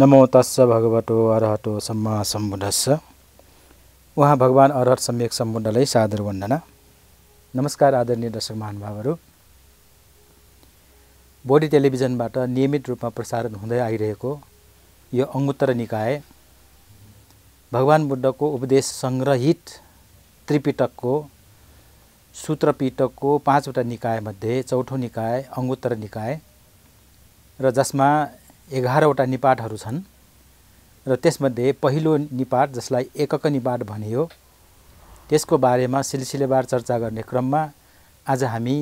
नमो तस्स भगवतो अरहतो सम्म सम्बुद्धस्स उहाँ भगवान् अरहत सम्यक सम्बुद्धलाई सादर वन्दना नमस्कार आदरणीय दर्शक महानुभावहरू बोडी टेलिभिजनबाट नियमित रूपमा प्रसारण हुँदै आइरहेको यो अङ्गुत्तर निकाय भगवान् बुद्धको उपदेश सङ्ग्रहित त्रिपिटकको सूत्रपिटकको पाँचवटा निकायमध्ये चौथो निकाय अङ्गुत्तर निकाय र जसमा एघारवटा निपाटहरू छन् र त्यसमध्ये पहिलो निपाट जसलाई एकक निपाट भनियो त्यसको बारेमा सिलसिलेबार चर्चा गर्ने क्रममा आज हामी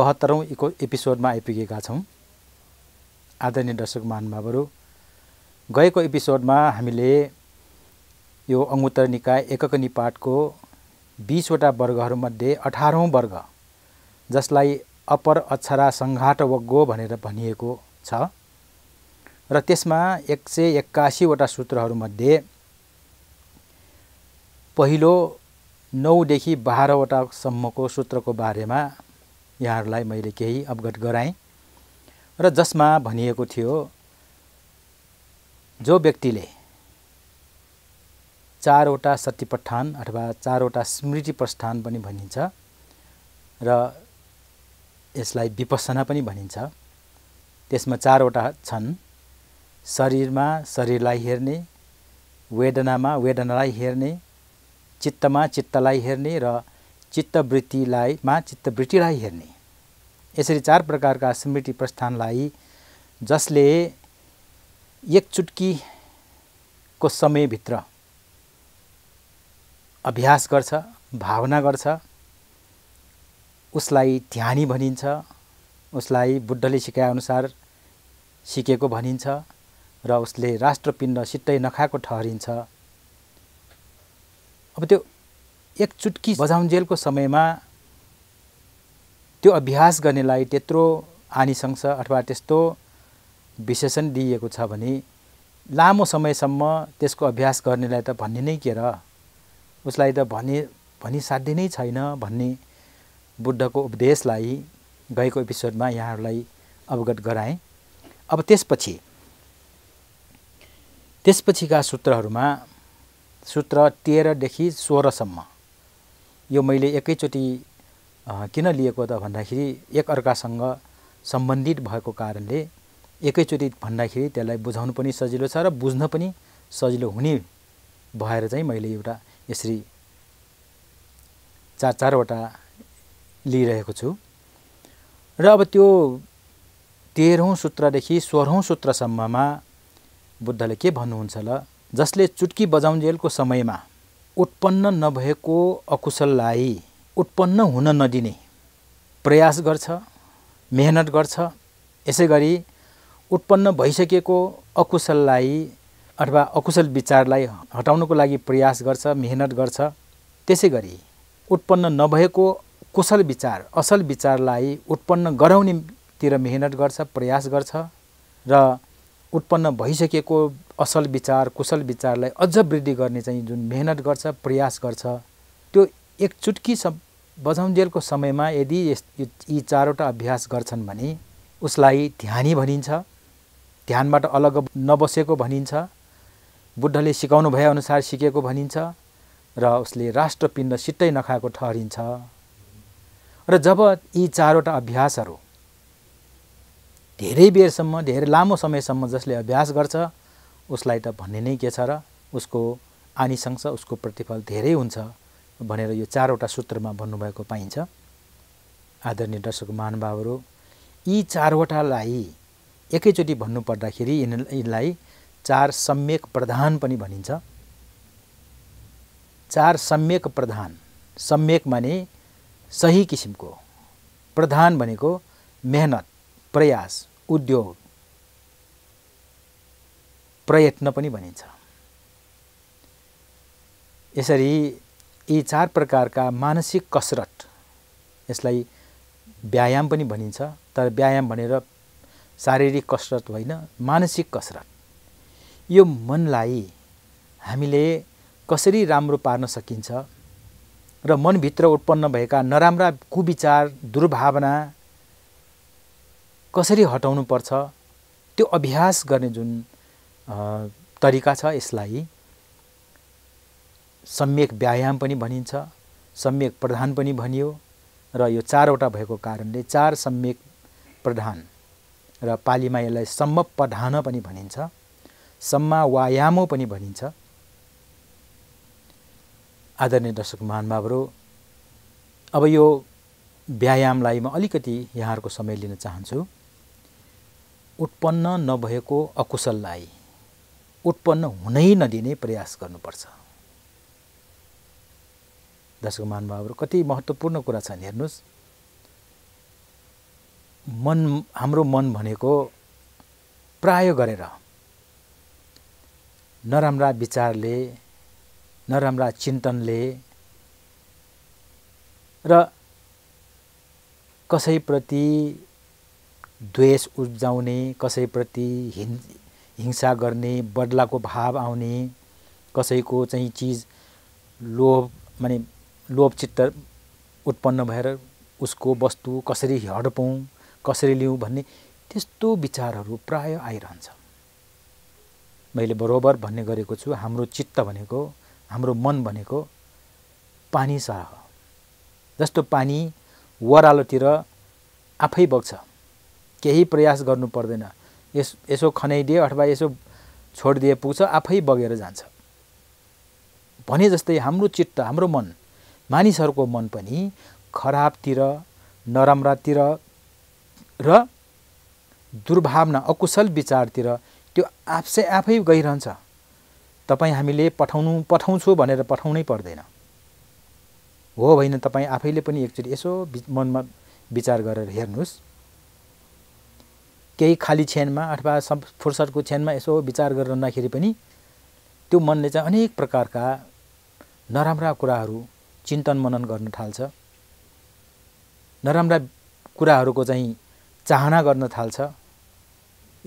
बहत्तरौँ इको एपिसोडमा आइपुगेका छौँ आदरणीय दर्शक महानुभावहरू गएको एपिसोडमा हामीले यो अङ्गुत्तर निकाय एकक निपाटको बिसवटा वर्गहरूमध्ये अठारौँ वर्ग जसलाई अपर अक्षरा सङ्घाट वग्गो भनेर भनिएको छ र त्यसमा एक सय एक्कासीवटा सूत्रहरूमध्ये पहिलो नौदेखि बाह्रवटासम्मको सूत्रको बारेमा यहाँहरूलाई मैले केही अवगत गराएँ र जसमा भनिएको थियो जो व्यक्तिले चारवटा सतिपठान अथवा चारवटा स्मृति प्रस्थान पनि भनिन्छ र यसलाई विपसना पनि भनिन्छ त्यसमा चारवटा छन् शरीरमा शरीरलाई हेर्ने वेदनामा वेदनालाई हेर्ने चित्तमा चित्तलाई हेर्ने र चित्तवृत्तिलाई मा चित्तवृत्तिलाई हेर्ने यसरी चार प्रकारका स्मृति प्रस्थानलाई जसले एक चुट्कीको समयभित्र अभ्यास गर्छ भावना गर्छ उसलाई ध्यानी भनिन्छ उसलाई बुद्धले सिकाएअनुसार सिकेको भनिन्छ र उसले राष्ट्रपिण्ड सिट्टै नखाएको ठहरिन्छ अब त्यो एक चुटकी बजाउन्जेलको समयमा त्यो अभ्यास गर्नेलाई त्यत्रो आनिसङ्स अथवा त्यस्तो विशेषण दिइएको छ भने लामो समयसम्म त्यसको अभ्यास गर्नेलाई त भन्ने नै के र उसलाई त भने भनी साध्य नै छैन भन्ने बुद्धको उपदेशलाई गएको एपिसोडमा यहाँहरूलाई अवगत गराएँ अब त्यसपछि त्यसपछिका सूत्रहरूमा सूत्र तेह्रदेखि सोह्रसम्म यो मैले एकैचोटि किन लिएको त भन्दाखेरि एकअर्कासँग सम्बन्धित भएको कारणले एकैचोटि भन्दाखेरि त्यसलाई बुझाउनु पनि सजिलो छ र बुझ्न पनि सजिलो हुने भएर चाहिँ मैले एउटा यसरी चार चारवटा लिइरहेको छु र अब त्यो तेह्रौँ सूत्रदेखि सोह्रौँ सूत्रसम्ममा बुद्धले के भन्नुहुन्छ ल जसले चुट्की बजाउन्जेलको समयमा उत्पन्न नभएको अकुशललाई उत्पन्न हुन नदिने प्रयास गर्छ मेहनत गर्छ यसै गरी उत्पन्न भइसकेको अकुशललाई अथवा अकुशल विचारलाई हटाउनको लागि प्रयास गर्छ मेहनत गर्छ त्यसै गरी उत्पन्न नभएको कुशल विचार असल विचारलाई उत्पन्न गराउनेतिर मेहनत गर्छ प्रयास गर्छ र उत्पन्न भइसकेको असल विचार कुशल विचारलाई अझ वृद्धि गर्ने चाहिँ जुन मेहनत गर्छ प्रयास गर्छ त्यो एक चुटकी सब बझौन्जेलको समयमा यदि यस यी चारवटा अभ्यास गर्छन् भने उसलाई ध्यानी भनिन्छ ध्यानबाट अलग नबसेको भनिन्छ बुद्धले सिकाउनु भएअनुसार सिकेको भनिन्छ र उसले राष्ट्रपिण्ड सिट्टै नखाएको ठहरिन्छ र जब यी चारवटा अभ्यासहरू धेरै बेरसम्म धेरै लामो समयसम्म जसले अभ्यास गर्छ उसलाई त भन्ने नै के छ र उसको आनिसंस उसको प्रतिफल धेरै हुन्छ भनेर यो चारवटा सूत्रमा भन्नुभएको पाइन्छ आदरणीय दर्शक महानुभावहरू यी चारवटालाई एकैचोटि भन्नुपर्दाखेरि यिनलाई चार सम्यक प्रधान पनि भनिन्छ चार सम्यक प्रधान सम्यक माने सही किसिमको प्रधान भनेको मेहनत प्रयास उद्योग प्रयत्न पनि भनिन्छ यसरी यी चार प्रकारका मानसिक कसरत यसलाई व्यायाम पनि भनिन्छ तर व्यायाम भनेर शारीरिक कसरत होइन मानसिक कसरत यो मनलाई हामीले कसरी राम्रो पार्न सकिन्छ र मनभित्र उत्पन्न भएका नराम्रा कुविचार दुर्भावना कसरी हटाउनु पर्छ त्यो अभ्यास गर्ने जुन तरिका छ यसलाई सम्यक व्यायाम पनि भनिन्छ सम्यक प्रधान पनि भनियो र यो चारवटा भएको कारणले चार सम्यक प्रधान र पालीमा यसलाई सम्म प्रधान पनि भनिन्छ सम्मा वायामो पनि भनिन्छ आदरणीय दर्शक महानुभावहरू अब यो व्यायामलाई म अलिकति यहाँहरूको समय लिन चाहन्छु उत्पन्न नभएको अकुशललाई उत्पन्न हुनै नदिने प्रयास गर्नुपर्छ दर्शक महानुभावहरू कति महत्त्वपूर्ण कुरा छन् हेर्नुहोस् मन हाम्रो मन भनेको प्राय गरेर नराम्रा विचारले नराम्रा चिन्तनले र कसैप्रति द्वेष उब्जाउने कसैप्रति हिं हिंसा गर्ने बदलाको भाव आउने कसैको चाहिँ चिज लोभ माने लोभ चित्त उत्पन्न भएर उसको वस्तु कसरी हडपाउँ कसरी लिउँ भन्ने त्यस्तो विचारहरू प्राय आइरहन्छ मैले बरोबर भन्ने गरेको छु हाम्रो चित्त भनेको हाम्रो मन भनेको पानी सरह जस्तो पानी वरालोतिर आफै बग्छ केही प्रयास गर्नु पर्दैन यस यसो खनाइदिए अथवा यसो छोडिदिए पुग्छ आफै बगेर जान्छ भने जस्तै हाम्रो चित्त हाम्रो मन मानिसहरूको मन पनि खराबतिर नराम्रातिर र दुर्भावना अकुशल विचारतिर त्यो आफै आफै गइरहन्छ तपाईँ हामीले पठाउनु पठाउँछु भनेर पठाउनै पर्दैन हो होइन तपाईँ आफैले पनि एकचोटि यसो मनमा विचार गरेर हेर्नुहोस् केही खाली क्षणमा अथवा सब फुर्सदको क्षणमा यसो विचार गरिरहँदाखेरि पनि त्यो मनले चाहिँ अनेक प्रकारका नराम्रा कुराहरू चिन्तन मनन गर्न थाल्छ नराम्रा कुराहरूको चाहिँ चाहना गर्न थाल्छ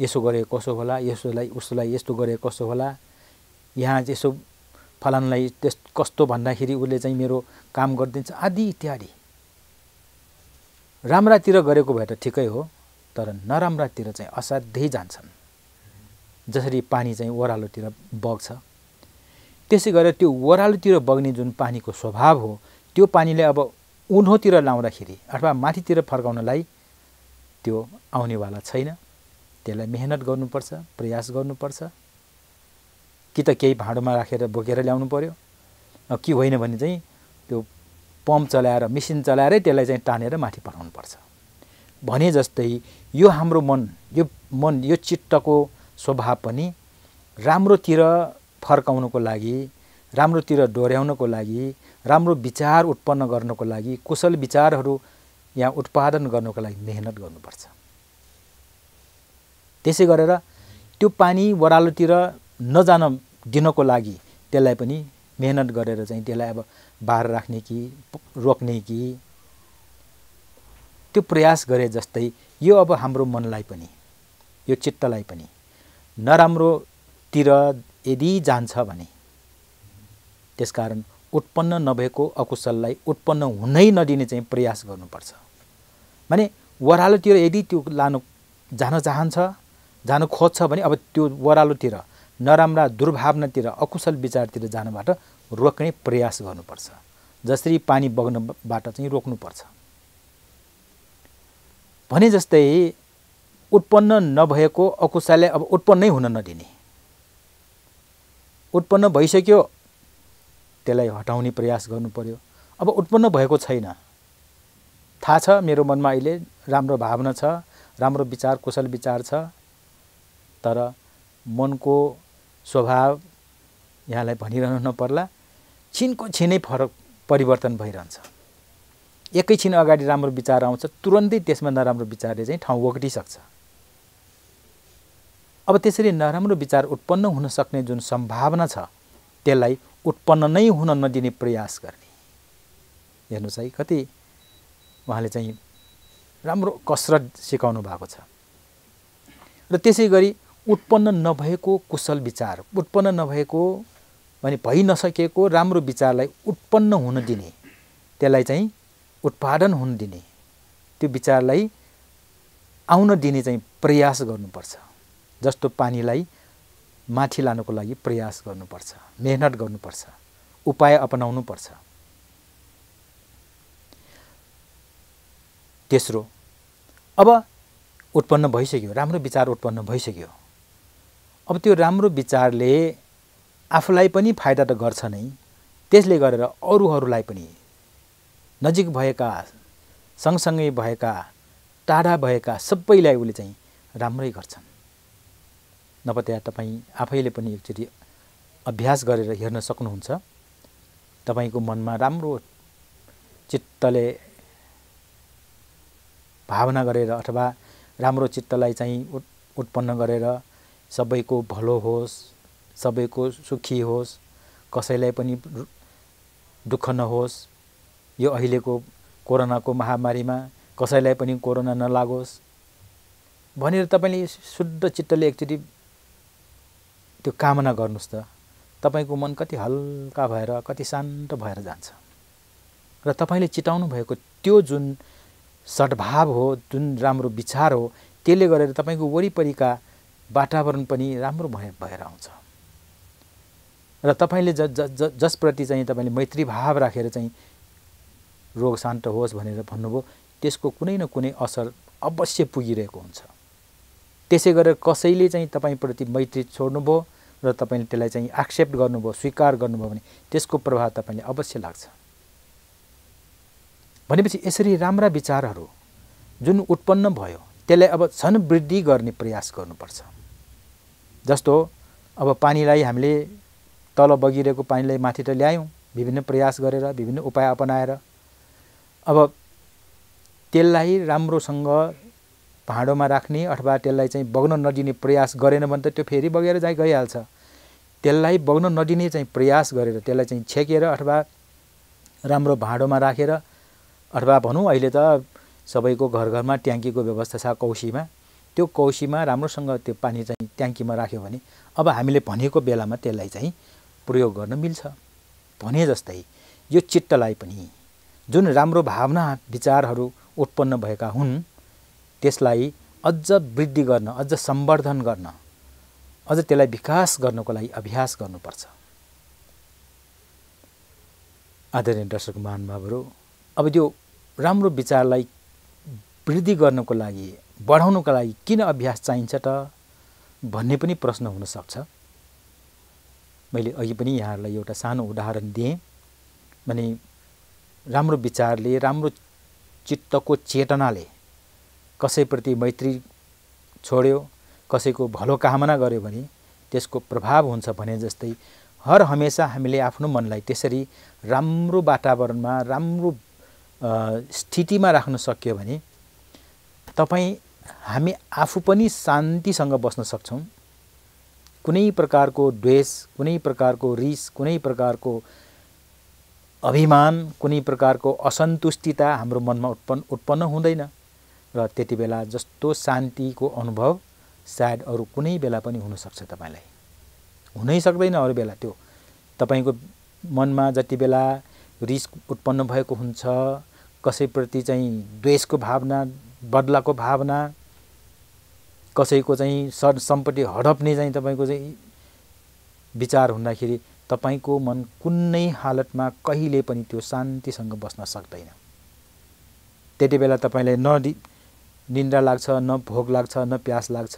यसो गरे कसो होला यसोलाई उसलाई यस्तो गरे कसो होला यहाँ यसो फलानलाई त्यस कस्तो भन्दाखेरि उसले चाहिँ मेरो काम गरिदिन्छ आदि इत्यादि राम्रातिर गरेको भए त ठिकै हो तर नराम्रातिर चाहिँ असाध्यै जान्छन् जसरी पानी चाहिँ ओह्रालोतिर बग्छ त्यसै गरेर त्यो ओह्रालोतिर बग्ने जुन पानीको स्वभाव हो त्यो पानीले अब उन्होतिर लाउँदाखेरि अथवा माथितिर फर्काउनलाई त्यो आउनेवाला छैन त्यसलाई मेहनत गर्नुपर्छ प्रयास गर्नुपर्छ कि त केही भाँडोमा राखेर बोकेर ल्याउनु पऱ्यो कि होइन भने चाहिँ त्यो पम्प चलाएर मेसिन चलाएरै त्यसलाई चाहिँ तानेर माथि पठाउनुपर्छ भने जस्तै यो हाम्रो मन यो मन यो चित्तको स्वभाव पनि राम्रोतिर फर्काउनको लागि राम्रोतिर डोर्याउनको लागि राम्रो विचार उत्पन्न गर्नको लागि कुशल विचारहरू यहाँ उत्पादन गर्नको लागि मेहनत गर्नुपर्छ त्यसै गरेर त्यो पानी वरालोतिर नजान दिनको लागि त्यसलाई पनि मेहनत गरेर चाहिँ त्यसलाई अब बाह्र राख्ने कि रोक्ने कि त्यो प्रयास गरे जस्तै यो अब हाम्रो मनलाई पनि यो चित्तलाई पनि नराम्रोतिर यदि जान्छ भने त्यसकारण उत्पन्न नभएको अकुशललाई उत्पन्न हुनै नदिने चाहिँ प्रयास गर्नुपर्छ माने वरालोतिर यदि त्यो लानु जान चाहन्छ जान खोज्छ भने अब त्यो वरालोतिर नराम्रा दुर्भावनातिर अकुशल विचारतिर जानबाट रोक्ने प्रयास गर्नुपर्छ जसरी पानी बग्नबाट चाहिँ रोक्नुपर्छ भने जस्तै उत्पन्न नभएको अकुसाले अब उत्पन्नै हुन नदिने उत्पन्न भइसक्यो त्यसलाई हटाउने प्रयास गर्नु पर्यो अब उत्पन्न भएको छैन थाहा छ मेरो मनमा अहिले राम्रो भावना छ राम्रो विचार कुशल विचार छ तर मनको स्वभाव यहाँलाई भनिरहनु नपर्ला छिनको छिनै फरक परिवर्तन भइरहन्छ एकैछिन अगाडि राम्रो विचार आउँछ तुरन्तै त्यसमा नराम्रो विचारले चाहिँ ठाउँ ओगटिसक्छ अब त्यसरी नराम्रो विचार उत्पन्न हुन सक्ने जुन सम्भावना छ त्यसलाई उत्पन्न नै हुन नदिने प्रयास गर्ने हेर्नुहोस् है कति उहाँले चाहिँ राम्रो कसरत सिकाउनु भएको छ र त्यसै गरी उत्पन्न नभएको कुशल विचार उत्पन्न नभएको भने भइ नसकेको राम्रो विचारलाई उत्पन्न हुन दिने त्यसलाई चाहिँ उत्पादन हुन दिने त्यो विचारलाई आउन दिने चाहिँ प्रयास गर्नुपर्छ जस्तो पानीलाई माथि लानुको लागि प्रयास गर्नुपर्छ मेहनत गर्नुपर्छ उपाय अपनाउनु पर्छ तेस्रो अब उत्पन्न भइसक्यो राम्रो विचार उत्पन्न भइसक्यो अब त्यो राम्रो विचारले आफूलाई पनि फाइदा त गर्छ नै त्यसले गरेर अरूहरूलाई पनि नजिक भएका सँगसँगै भएका टाढा भएका सबैलाई उसले चाहिँ राम्रै गर्छन् नभए त्यहाँ तपाईँ आफैले पनि एकचोटि अभ्यास गरेर हेर्न सक्नुहुन्छ तपाईँको मनमा राम्रो चित्तले भावना गरेर अथवा राम्रो चित्तलाई चाहिँ उत् उत्पन्न गरेर सबैको भलो होस् सबैको सुखी होस् कसैलाई पनि दुःख नहोस् यो अहिलेको कोरोनाको महामारीमा कसैलाई पनि कोरोना नलागोस् भनेर तपाईँले शुद्ध चित्तले एकचोटि त्यो कामना गर्नुहोस् त तपाईँको मन कति हल्का भएर कति शान्त भएर जान्छ र तपाईँले चिताउनु भएको त्यो जुन सद्भाव हो जुन राम्रो विचार हो त्यसले गरेर तपाईँको वरिपरिका वातावरण पनि राम्रो भए भएर आउँछ र तपाईँले ज जसप्रति चाहिँ तपाईँले मैत्रीभाव राखेर चाहिँ रोग शान्त होस् भनेर भन्नुभयो त्यसको कुनै न कुनै असर अवश्य पुगिरहेको हुन्छ त्यसै गरेर कसैले चाहिँ तपाईँप्रति मैत्री छोड्नुभयो र तपाईँले त्यसलाई चाहिँ एक्सेप्ट गर्नुभयो स्वीकार गर्नुभयो भने त्यसको प्रभाव तपाईँले अवश्य लाग्छ भनेपछि यसरी राम्रा विचारहरू जुन उत्पन्न भयो त्यसलाई अब झन् वृद्धि गर्ने प्रयास गर्नुपर्छ जस्तो अब पानीलाई हामीले तल बगिरहेको पानीलाई माथि त ल्यायौँ विभिन्न प्रयास गरेर विभिन्न उपाय अपनाएर अब त्यसलाई राम्रोसँग भाँडोमा राख्ने अथवा त्यसलाई चाहिँ बग्न नदिने प्रयास गरेन भने त त्यो फेरि बगेर चाहिँ गइहाल्छ त्यसलाई बग्न नदिने चाहिँ प्रयास गरेर त्यसलाई चाहिँ छेकेर अथवा राम्रो भाँडोमा राखेर अथवा भनौँ अहिले त सबैको घर घरमा ट्याङ्कीको व्यवस्था छ कौसीमा त्यो कौसीमा राम्रोसँग त्यो पानी चाहिँ ट्याङ्कीमा राख्यो भने अब हामीले भनेको बेलामा त्यसलाई चाहिँ प्रयोग गर्न मिल्छ भने जस्तै यो चित्तलाई पनि जुन राम्रो भावना विचारहरू उत्पन्न भएका हुन् त्यसलाई अझ वृद्धि गर्न अझ सम्वर्धन गर्न अझ त्यसलाई विकास गर्नको लागि अभ्यास गर्नुपर्छ आदरणीय दर्शक महानुभावहरू अब त्यो राम्रो विचारलाई वृद्धि गर्नको लागि बढाउनको लागि किन अभ्यास चाहिन्छ त भन्ने पनि प्रश्न हुनसक्छ मैले अघि पनि यहाँहरूलाई एउटा सानो उदाहरण दिएँ भने राम्रो विचारले राम्रो चित्तको चेतनाले कसैप्रति मैत्री छोड्यो कसैको भलो कामना गर्यो भने त्यसको प्रभाव हुन्छ भने जस्तै हर हमेसा हामीले आफ्नो मनलाई त्यसरी राम्रो वातावरणमा राम्रो स्थितिमा राख्न सक्यो भने तपाईँ हामी आफू पनि शान्तिसँग बस्न सक्छौँ कुनै प्रकारको द्वेष कुनै प्रकारको रिस कुनै प्रकारको अभिमान कुनै प्रकारको असन्तुष्टिता हाम्रो मनमा उत्पन्न उत्पन्न हुँदैन र त्यति बेला जस्तो शान्तिको अनुभव सायद अरू कुनै बेला पनि हुनसक्छ तपाईँलाई हुनै सक्दैन अरू बेला त्यो तपाईँको मनमा जति बेला रिस उत्पन्न भएको हुन्छ कसैप्रति चाहिँ द्वेषको भावना बदलाको भावना कसैको चाहिँ सर सम्पत्ति हडप्ने चाहिँ तपाईँको चाहिँ विचार हुँदाखेरि तपाईँको मन कुनै हालतमा कहिले पनि त्यो शान्तिसँग बस्न सक्दैन त्यति बेला तपाईँलाई न निन्द्रा लाग्छ न भोग लाग्छ न प्यास लाग्छ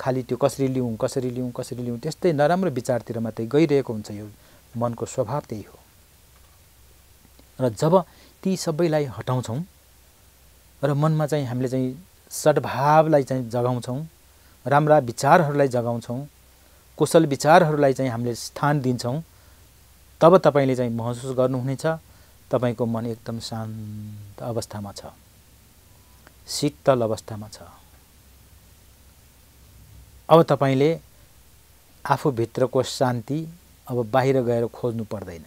खालि त्यो कसरी लिउँ कसरी लिउँ कसरी लिउँ त्यस्तै नराम्रो विचारतिर मात्रै गइरहेको हुन्छ यो मनको स्वभाव त्यही हो र जब ती सबैलाई हटाउँछौँ र मनमा चाहिँ हामीले चाहिँ सद्भावलाई चाहिँ जगाउँछौँ राम्रा विचारहरूलाई जगाउँछौँ कुशल विचारहरूलाई चाहिँ हामीले स्थान दिन्छौँ तब तपाईँले चाहिँ महसुस गर्नुहुनेछ तपाईँको मन एकदम शान्त अवस्थामा छ शीतल अवस्थामा छ अब तपाईँले आफूभित्रको शान्ति अब बाहिर गएर खोज्नु पर्दैन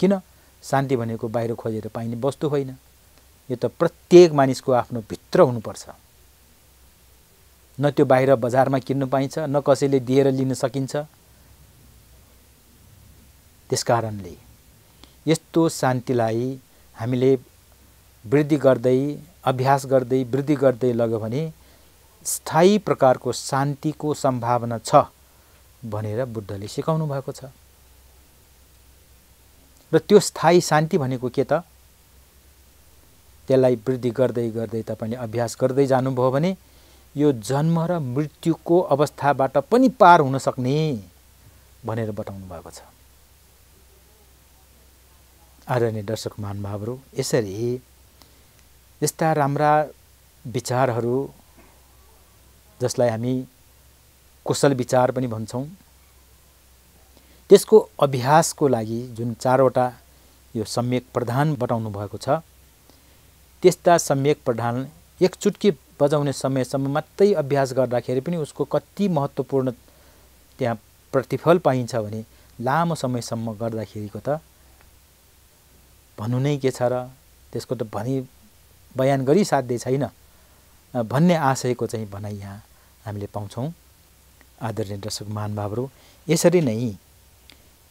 किन शान्ति भनेको बाहिर खोजेर पाइने वस्तु होइन यो त प्रत्येक मानिसको आफ्नो भित्र हुनुपर्छ न त्यो बाहिर बजारमा किन्नु पाइन्छ न कसैले दिएर लिन सकिन्छ त्यस कारणले यस्तो शान्तिलाई हामीले वृद्धि गर्दै अभ्यास गर्दै वृद्धि गर्दै लग्यो भने स्थायी प्रकारको शान्तिको सम्भावना छ भनेर बुद्धले सिकाउनु भएको छ र त्यो स्थायी शान्ति भनेको के त त्यसलाई वृद्धि गर्दै गर्दै तपाईँले अभ्यास गर्दै जानुभयो भने यो जन्म र मृत्युको अवस्थाबाट पनि पार हुन सक्ने भनेर बताउनु भएको छ आदरणीय दर्शक महानुभावहरू यसरी यस्ता राम्रा विचारहरू जसलाई हामी कुशल विचार पनि भन्छौँ त्यसको अभ्यासको लागि जुन चारवटा यो सम्यक प्रधान बताउनु भएको छ त्यस्ता सम्यक प्रधान एकचुटकी बजाउने समयसम्म मात्रै अभ्यास गर्दाखेरि पनि उसको कति महत्त्वपूर्ण त्यहाँ प्रतिफल पाइन्छ भने लामो समयसम्म गर्दाखेरिको त भन्नु नै के छ र त्यसको त भनी बयान गरी साध्य छैन भन्ने आशयको चाहिँ भनाइ यहाँ हामीले पाउँछौँ आदरणीय दर्शक महानुभावहरू यसरी नै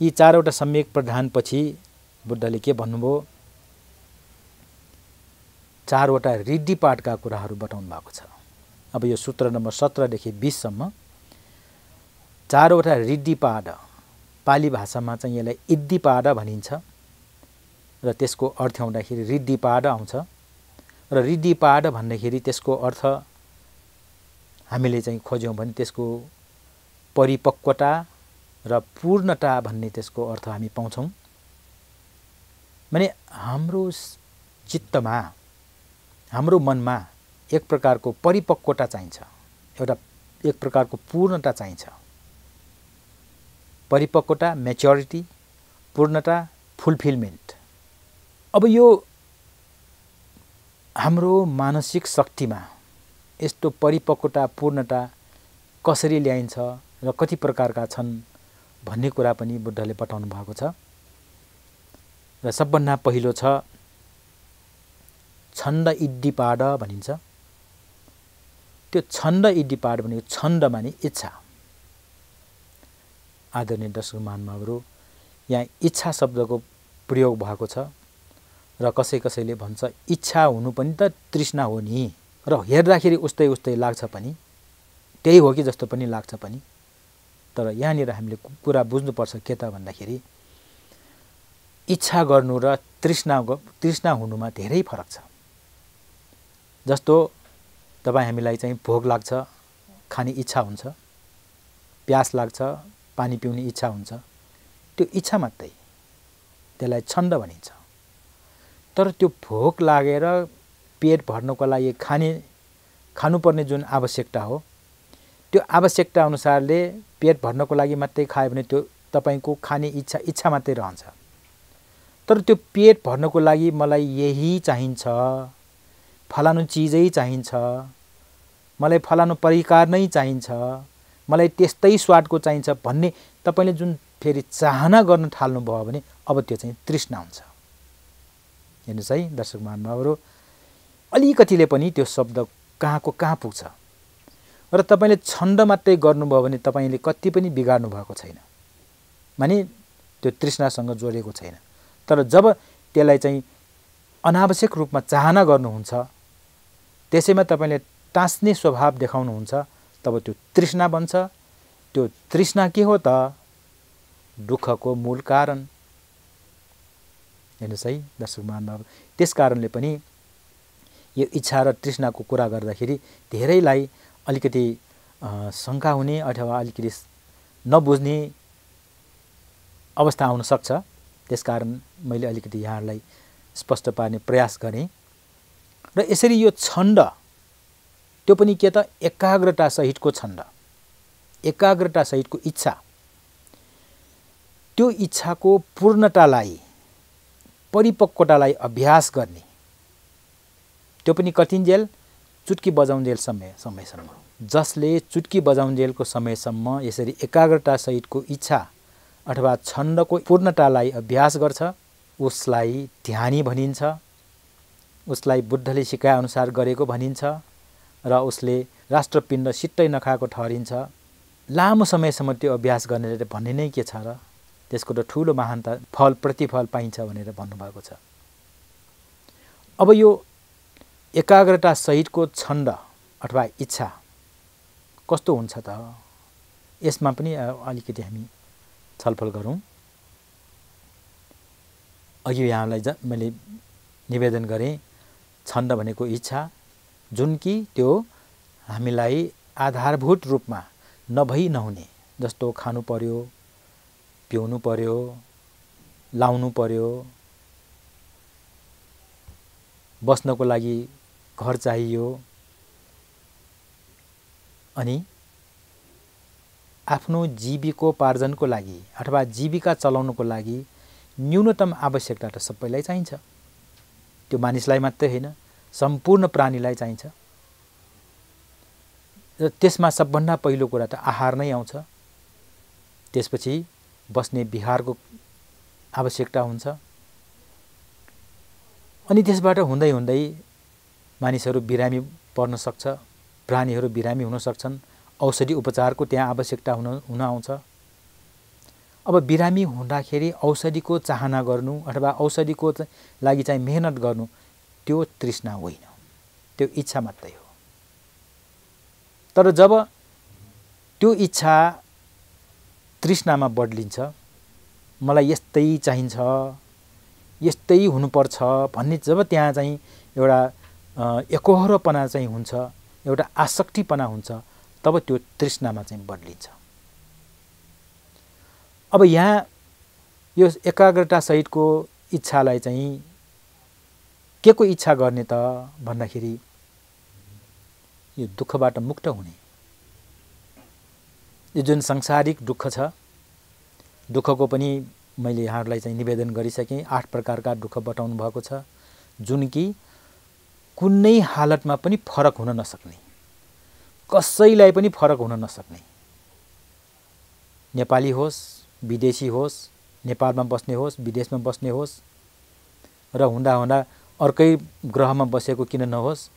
यी चारवटा सम्यक प्रधानपछि बुद्धले के भन्नुभयो चारवटा रिद्धिपाठका कुराहरू बताउनु भएको छ अब यो सूत्र नम्बर सत्रदेखि बिससम्म चारवटा पाड पाली भाषामा चाहिँ यसलाई इद्धिपाड भनिन्छ र त्यसको अर्थ आउँदाखेरि रिद्धिपाड आउँछ र पाड भन्दाखेरि त्यसको अर्थ हामीले चाहिँ खोज्यौँ भने त्यसको परिपक्वता र पूर्णता भन्ने त्यसको अर्थ हामी पाउँछौँ भने हाम्रो चित्तमा हाम्रो मनमा एक प्रकारको परिपक्वता चाहिन्छ एउटा एक प्रकारको पूर्णता चाहिन्छ परिपक्वता मेच्योरिटी पूर्णता फुलफिलमेन्ट अब यो हाम्रो मानसिक शक्तिमा यस्तो परिपक्वता पूर्णता कसरी ल्याइन्छ र कति प्रकारका छन् भन्ने कुरा पनि बुद्धले बताउनु भएको छ र सबभन्दा पहिलो छ छन्द इड्डिपाड भनिन्छ त्यो छन्द इड्डिपाड भनेको छन्द माने इच्छा आदरणीय दर्शक महानुभावहरू यहाँ इच्छा शब्दको प्रयोग भएको छ र कसै कसैले भन्छ इच्छा हुनु पनि त तृष्णा हो नि र हेर्दाखेरि उस्तै उस्तै लाग्छ पनि त्यही हो कि जस्तो पनि लाग्छ पनि तर यहाँनिर हामीले कुरा बुझ्नुपर्छ के त भन्दाखेरि इच्छा गर्नु र तृष्णा तृष्णा हुनुमा धेरै फरक छ जस्तो तपाईँ हामीलाई चाहिँ भोक लाग्छ खाने इच्छा हुन्छ प्यास लाग्छ पानी पिउने इच्छा हुन्छ त्यो इच्छा मात्रै त्यसलाई छन्द भनिन्छ तर त्यो भोक लागेर पेट भर्नको लागि खाने खानुपर्ने जुन आवश्यकता हो त्यो आवश्यकता अनुसारले पेट भर्नको लागि मात्रै खायो भने त्यो तपाईँको खाने इच्छा इच्छा मात्रै रहन्छ तर त्यो पेट भर्नको लागि मलाई यही चाहिन्छ फलानु चिजै चाहिन्छ मलाई फलानु परिकार नै चाहिन्छ मलाई त्यस्तै स्वादको चाहिन्छ भन्ने तपाईँले जुन फेरि चाहना गर्न थाल्नुभयो भने अब त्यो चाहिँ तृष्णा हुन्छ हेर्नुहोस् है दर्शक महानुभावहरू अलिकतिले पनि त्यो शब्द कहाँको कहाँ पुग्छ र तपाईँले छन्द मात्रै गर्नुभयो भने तपाईँले कति पनि बिगार्नु भएको छैन माने त्यो तृष्णासँग जोडिएको छैन तर जब त्यसलाई चाहिँ अनावश्यक रूपमा चाहना गर्नुहुन्छ त्यसैमा तपाईँले टाँस्ने स्वभाव देखाउनुहुन्छ तब त्यो तृष्णा बन्छ त्यो तृष्णा के हो त दुःखको मूल कारण हेर्नुहोस् है दर्शक महानुभाव त्यस कारणले पनि यो इच्छा र तृष्णाको कुरा गर्दाखेरि धेरैलाई अलिकति शङ्का हुने अथवा अलिकति नबुझ्ने अवस्था आउनसक्छ त्यस कारण मैले अलिकति यहाँहरूलाई स्पष्ट पार्ने प्रयास गरेँ र यसरी यो छन्द त्यो पनि के त एकाग्रतासहितको छन्द एकाग्रतासहितको इच्छा त्यो इच्छाको पूर्णतालाई परिपक्वतालाई अभ्यास गर्ने त्यो पनि कतिन्जेल चुट्की बजाउँजेल समय समयसम्म जसले चुट्की बजाउँजेलको समयसम्म यसरी एकाग्रतासहितको इच्छा अथवा छन्दको पूर्णतालाई अभ्यास गर्छ उसलाई ध्यानी भनिन्छ उसलाई बुद्धले सिकाएअनुसार गरेको भनिन्छ र उसले राष्ट्रपिण्ड सिट्टै नखाएको ठहरिन्छ लामो समयसम्म त्यो अभ्यास गर्नेले भन्ने नै के छ र त्यसको त ठुलो महानता फल प्रतिफल पाइन्छ भनेर भन्नुभएको छ अब यो एकाग्रता सहितको छन्द अथवा इच्छा कस्तो हुन्छ त यसमा पनि अलिकति हामी छलफल गरौँ अघि यहाँलाई ज मैले निवेदन गरेँ छन्द भनेको इच्छा जुन कि त्यो हामीलाई आधारभूत रूपमा नभई नहुने जस्तो खानु पर्यो पिउनु पर्यो लाउनु पर्यो बस्नको लागि घर चाहियो अनि आफ्नो जीविकोपार्जनको लागि अथवा जीविका चलाउनको लागि न्यूनतम आवश्यकता त सबैलाई चाहिन्छ त्यो मानिसलाई मात्रै होइन सम्पूर्ण प्राणीलाई चाहिन्छ र त्यसमा सबभन्दा पहिलो कुरा त आहार नै आउँछ त्यसपछि बस्ने बिहारको आवश्यकता हुन्छ अनि त्यसबाट हुँदै हुँदै मानिसहरू बिरामी पर्न सक्छ प्राणीहरू बिरामी हुन सक्छन् औषधि उपचारको त्यहाँ आवश्यकता हुन हुन आउँछ अब बिरामी हुँदाखेरि औषधिको चाहना गर्नु अथवा औषधिको लागि चाहिँ मेहनत गर्नु त्यो तृष्णा होइन त्यो इच्छा मात्रै हो तर जब त्यो इच्छा तृष्णामा बदलिन्छ मलाई यस्तै चाहिन्छ यस्तै हुनुपर्छ भन्ने जब त्यहाँ चाहिँ एउटा एकोहोरोपना चाहिँ हुन्छ एउटा आसक्तिपना हुन्छ तब त्यो तृष्णामा चाहिँ बदलिन्छ अब यहाँ यो एकाग्रता सहितको इच्छालाई चाहिँ के को इच्छा गर्ने त भन्दाखेरि यो दुःखबाट मुक्त हुने यो जुन सांसारिक दुःख छ दुःखको पनि मैले यहाँहरूलाई चाहिँ निवेदन गरिसकेँ आठ प्रकारका दुःख बताउनु भएको छ जुन कि कुनै हालतमा पनि फरक हुन नसक्ने कसैलाई पनि फरक हुन नसक्ने नेपाली होस् विदेशी होस् नेपालमा बस्ने होस् विदेशमा बस्ने होस् र हुँदा हुँदा अर्कै ग्रहमा बसेको किन नहोस्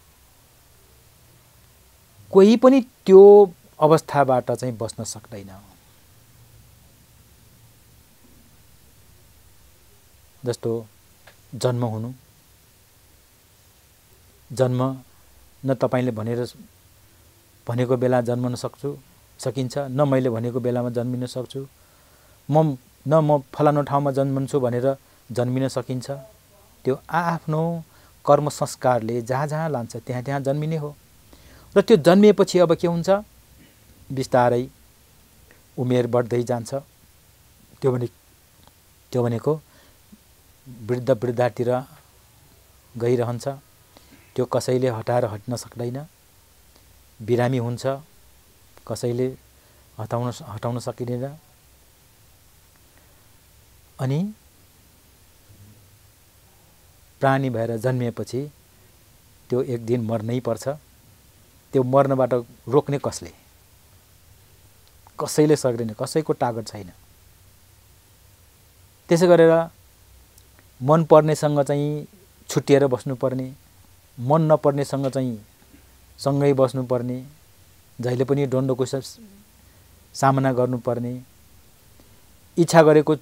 कोही पनि त्यो अवस्थाबाट चाहिँ बस्न सक्दैन जस्तो जन्म हुनु जन्म न तपाईँले भनेर भनेको बेला जन्मन सक्छु सकिन्छ न मैले भनेको बेलामा जन्मिन सक्छु म न म फलानु ठाउँमा जन्मन्छु भनेर जन्मिन सकिन्छ त्यो आआफ्नो कर्म संस्कारले जहाँ जहाँ लान्छ त्यहाँ त्यहाँ जन्मिने हो र त्यो जन्मिएपछि अब के हुन्छ बिस्तारै उमेर बढ्दै जान्छ त्यो भने त्यो भनेको वृद्ध वृद्धातिर गइरहन्छ त्यो कसैले हटाएर हट्न सक्दैन बिरामी हुन्छ कसैले हटाउन हटाउन सकिँदैन अनि प्राणी भएर जन्मिएपछि त्यो एक दिन मर्नै पर्छ त्यो मर्नबाट रोक्ने कसले कसैले सक्दैन कसैको टागत छैन त्यसै गरेर मन मनपर्नेसँग चाहिँ छुट्टिएर बस्नुपर्ने मन नपर्नेसँग चाहिँ सँगै बस्नुपर्ने जहिले पनि डन्डोको सामना गर्नुपर्ने इच्छा गरेको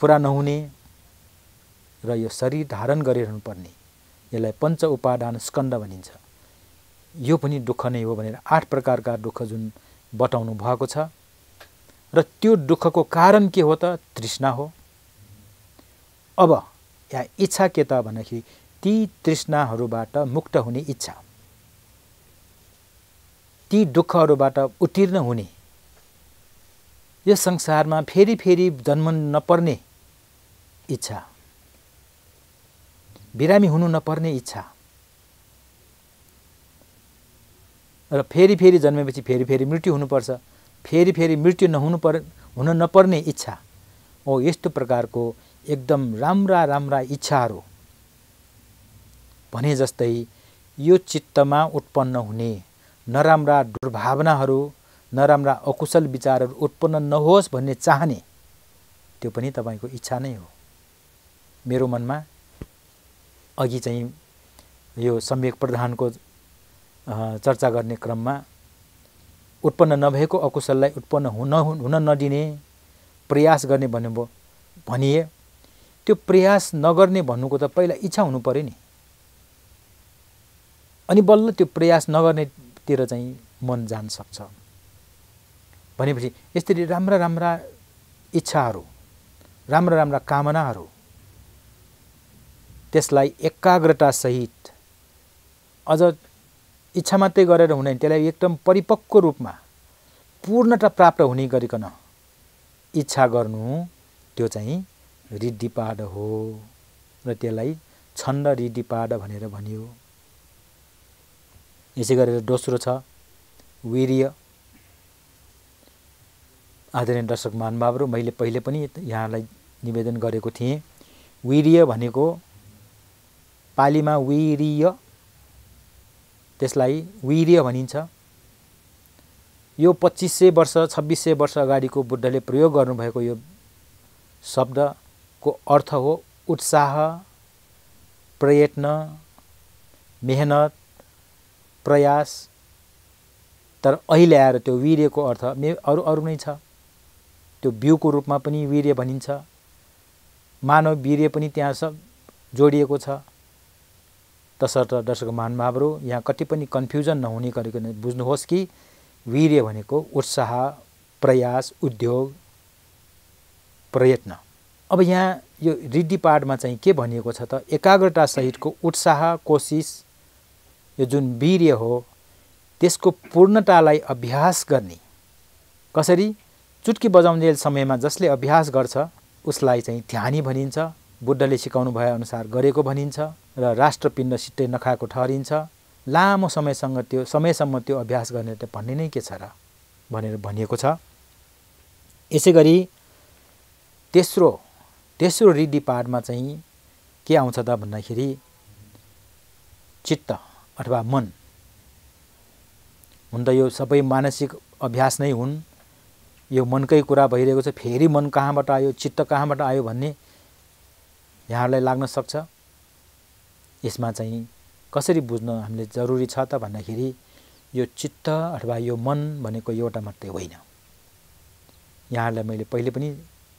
पुरा नहुने र यो शरीर धारण गरिरहनु पर्ने यसलाई पञ्च उपादान स्कन्द भनिन्छ यो पनि दुःख नै हो भनेर आठ प्रकारका दुःख जुन बताउनु भएको छ र त्यो दुःखको कारण के हो त तृष्णा हो अब या इच्छा के त भन्दाखेरि ती तृष्णाहरूबाट मुक्त हुने इच्छा ती दुःखहरूबाट उत्तीर्ण हुने यो संसारमा फेरि फेरि जन्म नपर्ने इच्छा बिरामी हुनु नपर्ने इच्छा र फेरि फेरि जन्मेपछि फेरि फेरि मृत्यु हुनुपर्छ फेरि फेरि मृत्यु नहुनु पर् हुन नपर्ने इच्छा हो यस्तो प्रकारको एकदम राम्रा राम्रा इच्छाहरू भने जस्तै यो चित्तमा उत्पन्न हुने नराम्रा दुर्भावनाहरू नराम्रा अकुशल विचारहरू उत्पन्न नहोस् भन्ने चाहने त्यो पनि तपाईँको इच्छा नै हो मेरो मनमा अघि चाहिँ यो सम्यक प्रधानको चर्चा गर्ने क्रममा उत्पन्न नभएको अकुशललाई उत्पन्न हुन हुन नदिने प्रयास गर्ने भन्नुभयो भनिए त्यो प्रयास नगर्ने भन्नुको त पहिला इच्छा हुनु पऱ्यो नि अनि बल्ल त्यो प्रयास नगर्नेतिर चाहिँ मन जान सक्छ भनेपछि यसरी राम्रा राम्रा इच्छाहरू राम्रा राम्रा कामनाहरू त्यसलाई एकाग्रतासहित अझ इच्छा मात्रै गरेर हुँदैन त्यसलाई एकदम परिपक्व रूपमा पूर्णता प्राप्त हुने गरिकन इच्छा गर्नु त्यो चाहिँ रिद्धिपाड हो र त्यसलाई छन्द रिद्धिपाड भनेर भनियो यसै गरेर दोस्रो छ वीर्य आदरणीय दर्शक महानुभावहरू मैले पहिले पनि यहाँलाई निवेदन गरेको थिएँ वीर्य भनेको पालीमा वीर्य त्यसलाई वीर्य भनिन्छ यो पच्चिस सय वर्ष छब्बिस सय वर्ष अगाडिको बुद्धले प्रयोग गर्नुभएको यो शब्दको अर्थ हो उत्साह प्रयत्न मेहनत प्रयास तर अहिले आएर त्यो वीर्यको अर्थ मे अरू अरू नै छ त्यो बिउको रूपमा पनि वीर्य भनिन्छ मानव वीर्य पनि त्यहाँ सब जोडिएको छ तसर्थ दर्शक महानुभावहरू यहाँ कति पनि कन्फ्युजन नहुने गरेको बुझ्नुहोस् कि वीर्य भनेको उत्साह प्रयास उद्योग प्रयत्न अब यहाँ यो रिद्धि पाठमा चाहिँ के भनिएको छ त एकाग्रतासहितको उत्साह कोसिस यो जुन वीर्य हो त्यसको पूर्णतालाई अभ्यास गर्ने कसरी चुटकी बजाउने समयमा जसले अभ्यास गर्छ उसलाई चाहिँ ध्यानी भनिन्छ बुद्धले सिकाउनु भएअनुसार गरेको भनिन्छ र राष्ट्रपिण्ड सिट्टै नखाएको ठहरिन्छ लामो समयसँग त्यो समयसम्म त्यो अभ्यास गर्ने त भन्ने नै के छ र भनेर भनिएको छ यसै गरी तेस्रो तेस्रो रिडी पाठमा चाहिँ के आउँछ त भन्दाखेरि चित्त अथवा मन हुन त यो सबै मानसिक अभ्यास नै हुन् यो मनकै कुरा भइरहेको छ फेरि मन कहाँबाट आयो चित्त कहाँबाट आयो भन्ने यहाँहरूलाई लाग्न सक्छ यसमा चाहिँ कसरी बुझ्न हामीले जरुरी छ त भन्दाखेरि यो चित्त अथवा यो मन भनेको एउटा मात्रै होइन यहाँहरूलाई मैले पहिले पनि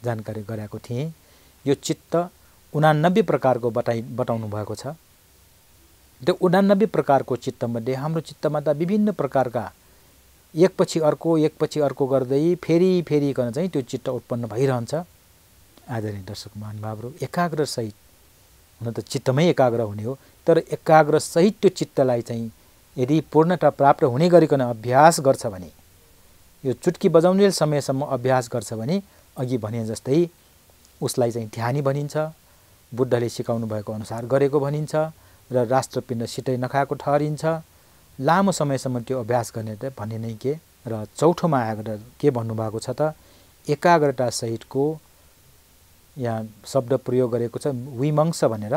जानकारी गराएको थिएँ यो चित्त उनानब्बे प्रकारको बताइ बताउनु भएको छ त्यो उनानब्बे प्रकारको चित्तमध्ये हाम्रो चित्तमा त विभिन्न प्रकारका एकपछि अर्को एकपछि अर्को गर्दै फेरि फेरिकन चाहिँ त्यो चित्त उत्पन्न भइरहन्छ आदरणीय दर्शक महानुभावहरू एकाग्रसहित हुन त चित्तमै एकाग्र हुने हो तर एकाग्रसहित त्यो चित्तलाई चाहिँ यदि पूर्णता प्राप्त हुने गरिकन अभ्यास गर्छ भने यो चुट्की बजाउने समयसम्म अभ्यास गर्छ भने अघि भने जस्तै उसलाई चाहिँ ध्यानी भनिन्छ बुद्धले सिकाउनु भएको अनुसार गरेको भनिन्छ र राष्ट्रपिण्ड सिटै नखाएको ठहरिन्छ लामो समयसम्म त्यो अभ्यास गर्ने त भन्ने नै के र चौथोमा आएर के भन्नुभएको छ त एकाग्रता सहितको यहाँ शब्द प्रयोग गरेको छ विमंश भनेर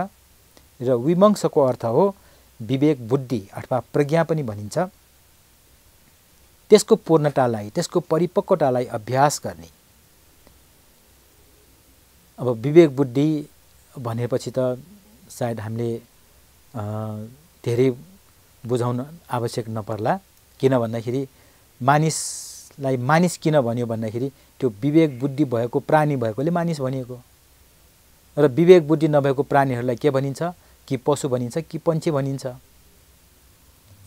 र विमंशको अर्थ हो विवेक बुद्धि अथवा प्रज्ञा पनि भनिन्छ त्यसको पूर्णतालाई त्यसको परिपक्वतालाई अभ्यास गर्ने अब विवेक बुद्धि भनेपछि त सायद हामीले धेरै बुझाउन आवश्यक नपर्ला किन भन्दाखेरि मानिसलाई मानिस किन भन्यो भन्दाखेरि त्यो विवेक बुद्धि भएको प्राणी भएकोले मानिस भनिएको र विवेक बुद्धि नभएको प्राणीहरूलाई के भनिन्छ कि पशु भनिन्छ कि पन्छी भनिन्छ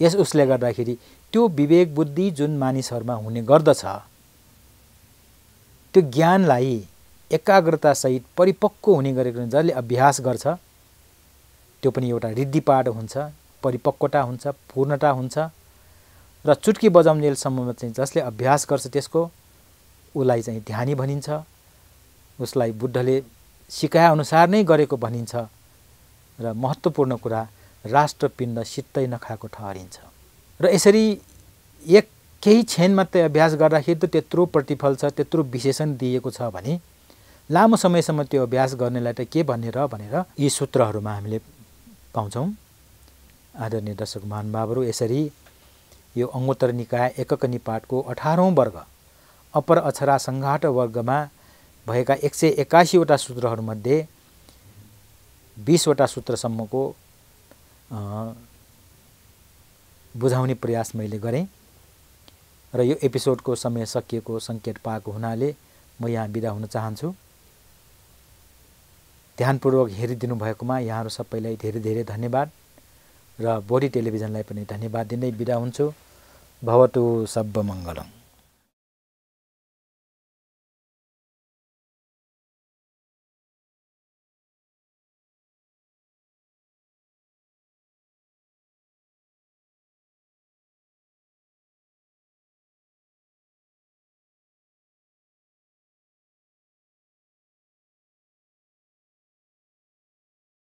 यस उसले गर्दाखेरि त्यो विवेक बुद्धि जुन मानिसहरूमा हुने गर्दछ त्यो ज्ञानलाई एकाग्रतासहित परिपक्व हुने गरेको जसले अभ्यास गर्छ त्यो पनि एउटा रिद्धिपाठ हुन्छ परिपक्वता हुन्छ पूर्णता हुन्छ र चुटकी बजाउनेसम्ममा चाहिँ जसले अभ्यास गर्छ त्यसको उसलाई चाहिँ ध्यानी भनिन्छ उसलाई बुद्धले सिकाएअनुसार नै गरेको भनिन्छ र महत्त्वपूर्ण कुरा राष्ट्रपिण्ड सित्तै नखाएको ठहरिन्छ र यसरी एक केही क्षण मात्रै अभ्यास गर्दाखेरि त त्यत्रो प्रतिफल छ त्यत्रो विशेषण दिएको छ भने लामो समयसम्म त्यो अभ्यास गर्नेलाई त के भन्ने र भनेर यी सूत्रहरूमा हामीले पाउँछौँ आदरणीय दर्शक महानुभावहरू यसरी यो अङ्गोत्तर निकाय एकक निपाटको अठारौँ वर्ग अपर अक्षरा सङ्घाट वर्गमा भएका एक सय एक्कासीवटा सूत्रहरूमध्ये बिसवटा सूत्रसम्मको बुझाउने प्रयास मैले गरेँ र यो एपिसोडको समय सकिएको सङ्केत पाएको हुनाले म यहाँ बिदा हुन चाहन्छु ध्यानपूर्वक हेरिदिनु भएकोमा यहाँहरू सबैलाई धेरै धेरै धन्यवाद र बोडी टेलिभिजनलाई पनि धन्यवाद दिँदै बिदा हुन्छु भवतु सब्ब मङ्गलम